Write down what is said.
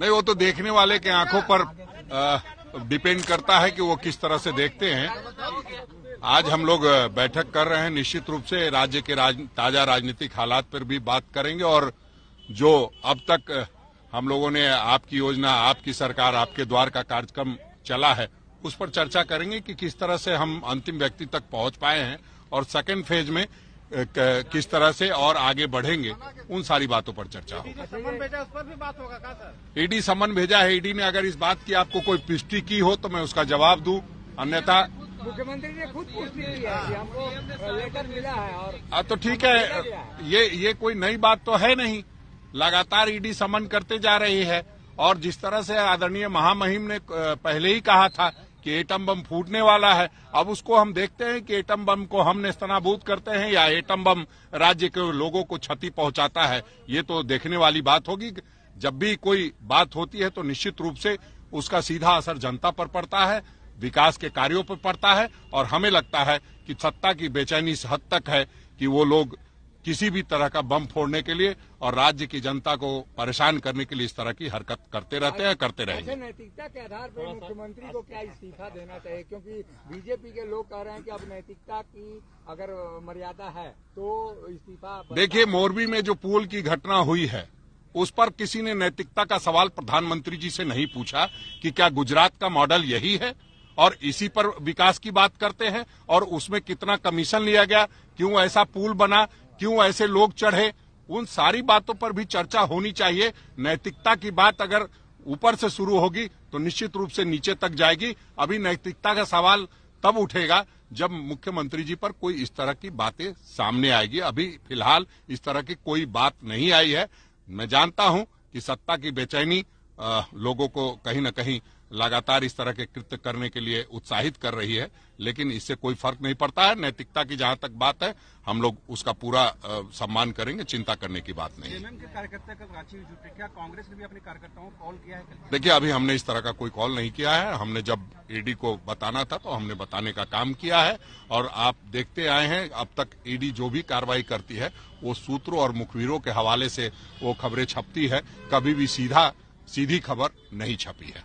नहीं वो तो देखने वाले के आंखों पर डिपेंड करता है कि वो किस तरह से देखते हैं आज हम लोग बैठक कर रहे हैं निश्चित रूप से राज्य के राज, ताजा राजनीतिक हालात पर भी बात करेंगे और जो अब तक हम लोगों ने आपकी योजना आपकी सरकार आपके द्वार का कार्यक्रम चला है उस पर चर्चा करेंगे कि किस तरह से हम अंतिम व्यक्ति तक पहुंच पाए हैं और सेकेंड फेज में किस तरह से और आगे बढ़ेंगे उन सारी बातों पर चर्चा होगी ईडी समन भेजा है ईडी ने अगर इस बात की आपको कोई पुष्टि की हो तो मैं उसका जवाब दूं अन्यथा मुख्यमंत्री ने खुद पुष्टि की है हमको लेटर मिला है और हाँ, तो ठीक है ये ये कोई नई बात तो है नहीं लगातार ईडी समन करते जा रही है और जिस तरह से आदरणीय महामहिम ने पहले ही कहा था कि एटम बम फूटने वाला है अब उसको हम देखते हैं कि एटम बम को हम नेस्तनाबूद करते हैं या एटम बम राज्य के लोगों को क्षति पहुंचाता है ये तो देखने वाली बात होगी जब भी कोई बात होती है तो निश्चित रूप से उसका सीधा असर जनता पर पड़ता है विकास के कार्यों पर पड़ता है और हमें लगता है कि सत्ता की बेचैनी इस हद तक है कि वो लोग किसी भी तरह का बम फोड़ने के लिए और राज्य की जनता को परेशान करने के लिए इस तरह की हरकत करते रहते हैं करते रहेंगे नैतिकता के आधार पर मुख्यमंत्री को क्या इस्तीफा देना चाहिए क्योंकि बीजेपी के लोग कह रहे हैं कि अब नैतिकता की अगर मर्यादा है तो इस्तीफा देखिए मोरबी में जो पुल की घटना हुई है उस पर किसी ने नैतिकता का सवाल प्रधानमंत्री जी से नहीं पूछा कि क्या गुजरात का मॉडल यही है और इसी पर विकास की बात करते हैं और उसमें कितना कमीशन लिया गया क्यों ऐसा पुल बना क्यों ऐसे लोग चढ़े उन सारी बातों पर भी चर्चा होनी चाहिए नैतिकता की बात अगर ऊपर से शुरू होगी तो निश्चित रूप से नीचे तक जाएगी अभी नैतिकता का सवाल तब उठेगा जब मुख्यमंत्री जी पर कोई इस तरह की बातें सामने आएगी अभी फिलहाल इस तरह की कोई बात नहीं आई है मैं जानता हूं कि सत्ता की बेचैनी लोगों को कहीं ना कहीं लगातार इस तरह के कृत्य करने के लिए उत्साहित कर रही है लेकिन इससे कोई फर्क नहीं पड़ता है नैतिकता की जहां तक बात है हम लोग उसका पूरा सम्मान करेंगे चिंता करने की बात नहीं कार्यकर्ताओं को कॉल किया है देखिए अभी हमने इस तरह का कोई कॉल नहीं किया है हमने जब ईडी को बताना था तो हमने बताने का काम किया है और आप देखते आए हैं अब तक ईडी जो भी कार्रवाई करती है वो सूत्रों और मुखबिरों के हवाले से वो खबरें छपती है कभी भी सीधा सीधी खबर नहीं छपी है